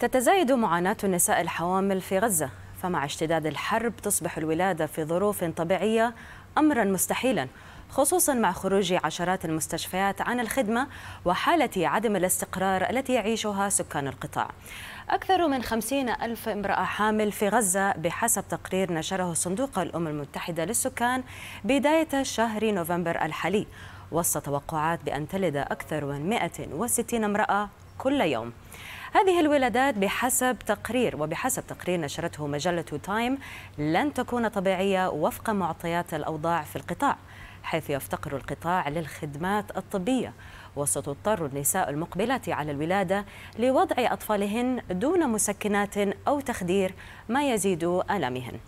تتزايد معاناة النساء الحوامل في غزة فمع اشتداد الحرب تصبح الولادة في ظروف طبيعية أمرا مستحيلا خصوصا مع خروج عشرات المستشفيات عن الخدمة وحالة عدم الاستقرار التي يعيشها سكان القطاع أكثر من خمسين ألف امرأة حامل في غزة بحسب تقرير نشره صندوق الأمم المتحدة للسكان بداية شهر نوفمبر الحالي وسط توقعات بأن تلد أكثر من 160 امرأة كل يوم هذه الولادات بحسب تقرير وبحسب تقرير نشرته مجلة تايم لن تكون طبيعية وفق معطيات الأوضاع في القطاع حيث يفتقر القطاع للخدمات الطبية وستضطر النساء المقبلات على الولادة لوضع أطفالهن دون مسكنات أو تخدير ما يزيد ألمهن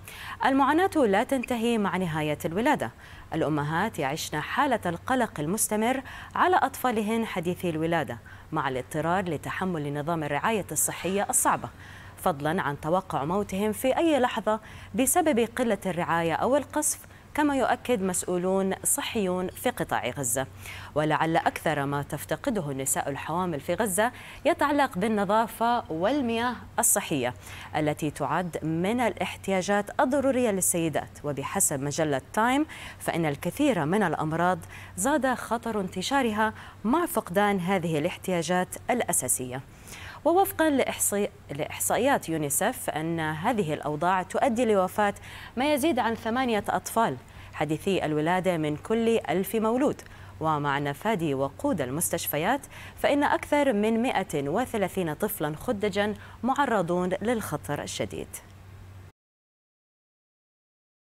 المعاناة لا تنتهي مع نهاية الولادة الأمهات يعشن حالة القلق المستمر على أطفالهن حديثي الولادة مع الاضطرار لتحمل نظام الرعاية الصحية الصعبة فضلا عن توقع موتهم في أي لحظة بسبب قلة الرعاية أو القصف كما يؤكد مسؤولون صحيون في قطاع غزة ولعل أكثر ما تفتقده النساء الحوامل في غزة يتعلق بالنظافة والمياه الصحية التي تعد من الاحتياجات الضرورية للسيدات وبحسب مجلة تايم فإن الكثير من الأمراض زاد خطر انتشارها مع فقدان هذه الاحتياجات الأساسية ووفقا لإحصي... لإحصائيات يونيسف أن هذه الأوضاع تؤدي لوفاة ما يزيد عن ثمانية أطفال حديثي الولادة من كل ألف مولود ومع نفادي وقود المستشفيات فإن أكثر من 130 طفلا خدجا معرضون للخطر الشديد